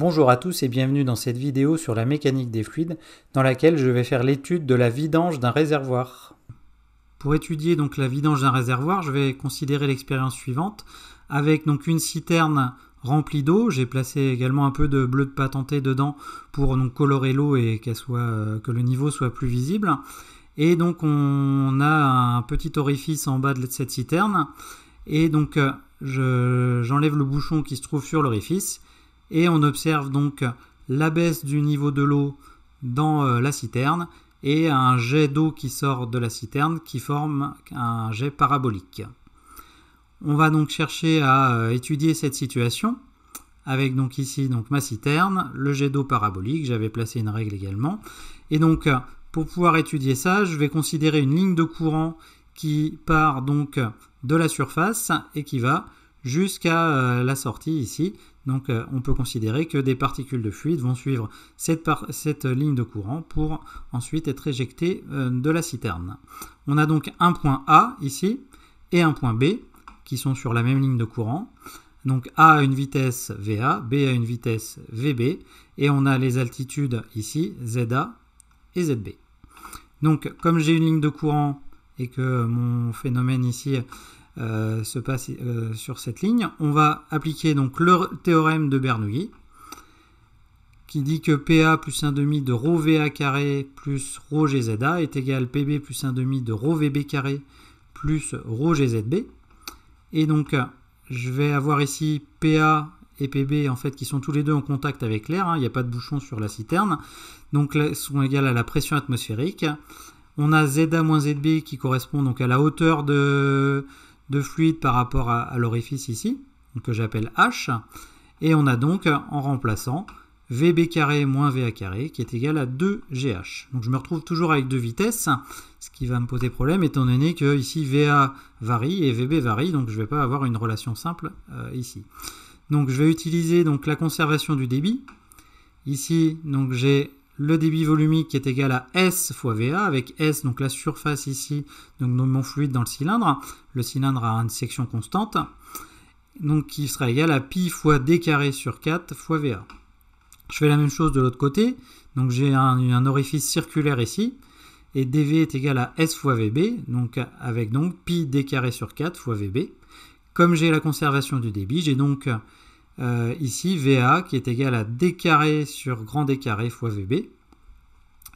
Bonjour à tous et bienvenue dans cette vidéo sur la mécanique des fluides dans laquelle je vais faire l'étude de la vidange d'un réservoir. Pour étudier donc la vidange d'un réservoir, je vais considérer l'expérience suivante avec donc une citerne remplie d'eau, j'ai placé également un peu de bleu de patenté dedans pour colorer l'eau et euh, que le niveau soit plus visible. Et donc on a un petit orifice en bas de cette citerne et donc euh, j'enlève le bouchon qui se trouve sur l'orifice et on observe donc la baisse du niveau de l'eau dans euh, la citerne et un jet d'eau qui sort de la citerne qui forme un jet parabolique. On va donc chercher à euh, étudier cette situation avec donc ici donc ma citerne, le jet d'eau parabolique, j'avais placé une règle également. Et donc euh, pour pouvoir étudier ça, je vais considérer une ligne de courant qui part donc de la surface et qui va jusqu'à la sortie ici donc euh, on peut considérer que des particules de fluide vont suivre cette, euh, ligne de courant pour ensuite être éjectées euh, de la citerne. On a donc un point A ici et un point B qui sont sur la même ligne de courant. Donc A a une vitesse VA, B a une vitesse VB et on a les altitudes ici ZA et ZB. Donc comme j'ai une ligne de courant et que mon phénomène ici euh, se passe euh, sur cette ligne. On va appliquer donc le théorème de Bernoulli qui dit que PA plus demi de rho VA carré plus ρGzA GZA est égal PB plus demi de rho VB carré plus ρGzB. GZB. Et donc, je vais avoir ici PA et PB en fait qui sont tous les deux en contact avec l'air, hein. il n'y a pas de bouchon sur la citerne, donc ils sont égales à la pression atmosphérique. On a ZA moins ZB qui correspond donc à la hauteur de, de fluide par rapport à, l'orifice ici, que j'appelle H. Et on a donc, en remplaçant, VB carré moins VA carré qui est égal à 2GH. Donc je me retrouve toujours avec deux vitesses, ce qui va me poser problème étant donné que ici VA varie et VB varie, donc je ne vais pas avoir une relation simple euh, ici. Donc je vais utiliser donc, la conservation du débit. Ici, donc j'ai le débit volumique est égal à S fois VA, avec S, donc la surface ici, donc mon fluide dans le cylindre. Le cylindre a une section constante, donc qui sera égal à pi fois D carré sur 4 fois VA. Je fais la même chose de l'autre côté, donc j'ai un, orifice circulaire ici, et dV est égal à S fois VB, donc avec donc pi D carré sur 4 fois VB. Comme j'ai la conservation du débit, j'ai donc euh, ici VA qui est égal à D carré sur grand D carré fois VB.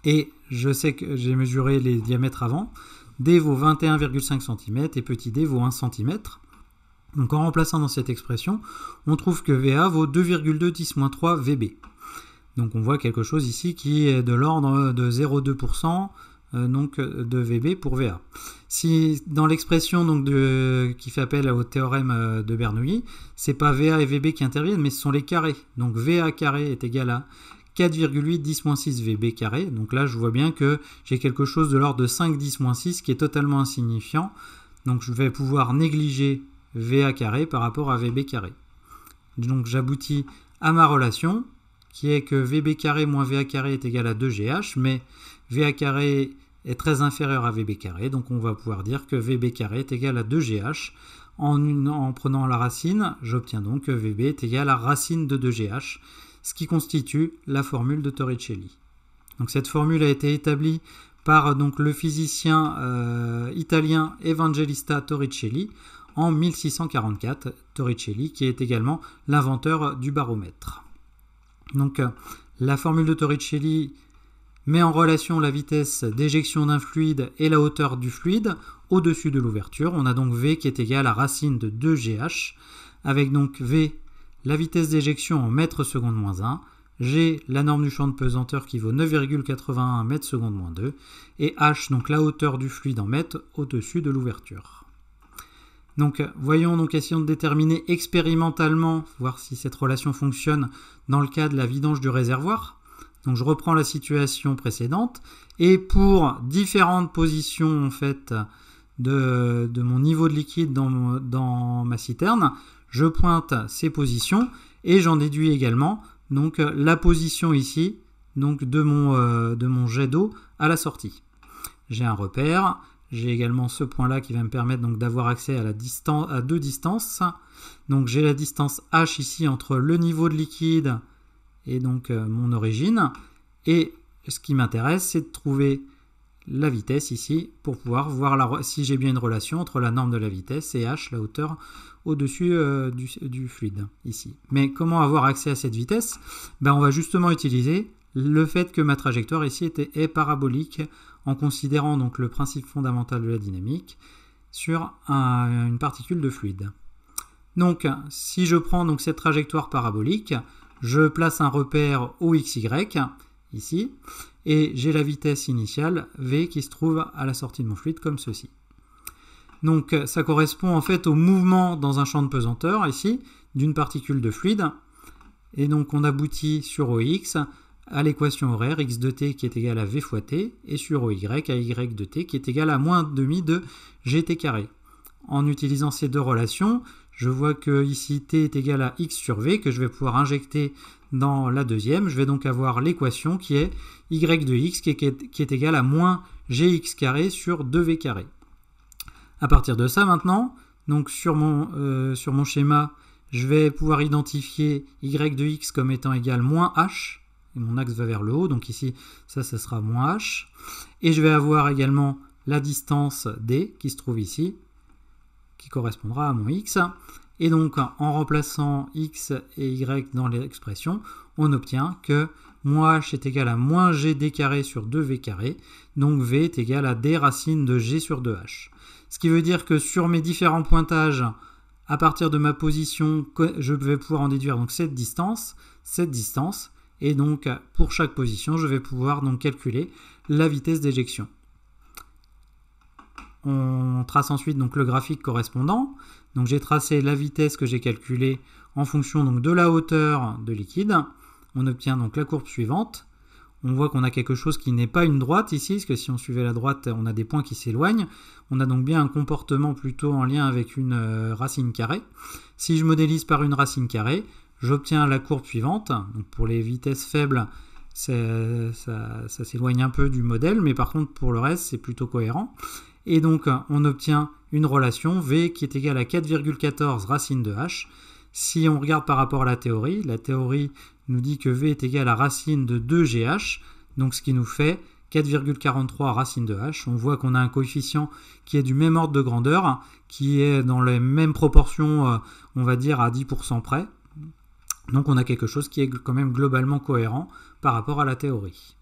Et je sais que j'ai mesuré les diamètres avant. D vaut 21,5 cm et petit d vaut 1 cm. Donc en remplaçant dans cette expression, on trouve que VA vaut 2,2 3 VB. Donc on voit quelque chose ici qui est de l'ordre de 0,2% euh, donc euh, de VB pour VA. Si dans l'expression donc qui fait appel au théorème euh, de Bernoulli, c'est pas VA et VB qui interviennent, mais ce sont les carrés. Donc VA carré est égal à 4,8 10 6 VB carré. Donc là, je vois bien que j'ai quelque chose de l'ordre de 5 10 6 qui est totalement insignifiant. Donc je vais pouvoir négliger VA carré par rapport à VB carré. Donc j'aboutis à ma relation qui est que VB carré moins VA carré est égal à 2GH, mais VA carré est très inférieur à VB carré. Donc on va pouvoir dire que VB carré est égal à 2GH. En, prenant la racine, j'obtiens donc que VB est égal à racine de 2GH, ce qui constitue la formule de Torricelli. Donc cette formule a été établie par donc, le physicien euh, italien Evangelista Torricelli en 1644, Torricelli qui est également l'inventeur du baromètre. Donc euh, la formule de Torricelli met en relation la vitesse d'éjection d'un fluide et la hauteur du fluide au-dessus de l'ouverture. On a donc V qui est égal à racine de 2GH, avec donc V la vitesse d'éjection en mètre seconde moins 1, G la norme du champ de pesanteur qui vaut 9,81 mètres seconde moins 2, et H donc la hauteur du fluide en mètres au-dessus de l'ouverture. Donc voyons, donc essayons de déterminer expérimentalement, voir si cette relation fonctionne dans le cas de la vidange du réservoir. Donc je reprends la situation précédente et pour différentes positions en fait de, mon niveau de liquide dans, ma citerne, je pointe ces positions et j'en déduis également donc la position ici donc de mon, euh, de mon jet d'eau à la sortie. J'ai un repère, j'ai également ce point là qui va me permettre d'avoir accès à, la distance, à deux distances. Donc j'ai la distance H ici entre le niveau de liquide et donc euh, mon origine. Et ce qui m'intéresse, c'est de trouver la vitesse ici pour pouvoir voir la, si j'ai bien une relation entre la norme de la vitesse et h, la hauteur au-dessus euh, du, fluide ici. Mais comment avoir accès à cette vitesse ben, On va justement utiliser le fait que ma trajectoire ici était, est parabolique en considérant donc le principe fondamental de la dynamique sur une particule de fluide. Donc si je prends donc cette trajectoire parabolique, je place un repère OXY, ici, et j'ai la vitesse initiale V qui se trouve à la sortie de mon fluide comme ceci. Donc ça correspond en fait au mouvement dans un champ de pesanteur ici d'une particule de fluide. Et donc on aboutit sur OX à l'équation horaire x de t qui est égale à v fois t et sur OY à y de t qui est égal à moins demi de gt carré en utilisant ces deux relations, je vois que ici t est égal à x sur v que je vais pouvoir injecter dans la deuxième. Je vais donc avoir l'équation qui est y de x qui est, égal à moins gx carré sur 2v carré. À partir de ça maintenant, donc euh, sur mon, schéma, je vais pouvoir identifier y de x comme étant égal moins h. Et mon axe va vers le haut, donc ici, ça, ça sera moins h. Et je vais avoir également la distance d qui se trouve ici, correspondra à mon x. Et donc, en remplaçant x et y dans l'expression, on obtient que moins h est égal à moins d carré sur 2v carré. Donc, v est égal à d racine de g sur 2h. Ce qui veut dire que sur mes différents pointages, à partir de ma position, je vais pouvoir en déduire donc cette distance, cette distance, et donc pour chaque position, je vais pouvoir donc calculer la vitesse d'éjection on trace ensuite donc le graphique correspondant. Donc j'ai tracé la vitesse que j'ai calculée en fonction donc de la hauteur de liquide. On obtient donc la courbe suivante. On voit qu'on a quelque chose qui n'est pas une droite ici, parce que si on suivait la droite, on a des points qui s'éloignent. On a donc bien un comportement plutôt en lien avec une euh, racine carrée. Si je modélise par une racine carrée, j'obtiens la courbe suivante. pour les vitesses faibles, ça s'éloigne un peu du modèle, mais par contre pour le reste, c'est plutôt cohérent. Et donc, on obtient une relation V qui est égale à 4,14 racine de h. Si on regarde par rapport à la théorie, la théorie nous dit que V est égal à racine de 2GH, donc ce qui nous fait 4,43 racine de h. On voit qu'on a un coefficient qui est du même ordre de grandeur, qui est dans les mêmes proportions, euh, on va dire à 10% près. Donc on a quelque chose qui est quand même globalement cohérent par rapport à la théorie.